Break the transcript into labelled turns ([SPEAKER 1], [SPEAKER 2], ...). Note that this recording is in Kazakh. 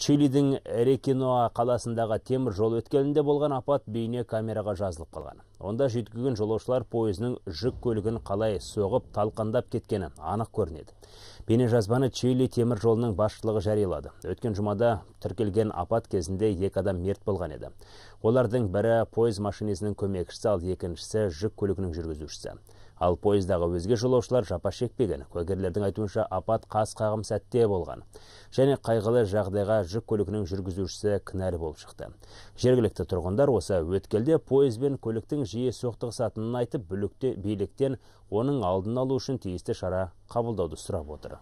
[SPEAKER 1] чилидің рекиноа қаласындағы темір жол өткелінде болған апат бейне камераға жазылып қалған онда жүйткіген жолаушылар пойызының жүк көлігін қалай соғып талқандап кеткені анық көрінеді жазбаны чили темір жолының басшылығы жариялады өткен жұмада тіркелген апат кезінде екі адам мерт болған еді олардың бірі пойыз машинисінің көмекшісі ал екіншісі жүк көлігінің жүргізушісі ал пойыздағы өзге жолаушылар жапа шекпеген куәгерлердің айтуынша апат қас қағым сәтте болған және қайғылы жағдайға жүк көлігінің жүргізушісі кінәлі болып шықты жергілікті тұрғындар осы өткелде пойыз бен көліктің жиі соқтығысатынын айтып бүлікте биліктен оның алдын алу үшін тиісті шара қабылдауды сұрап отыр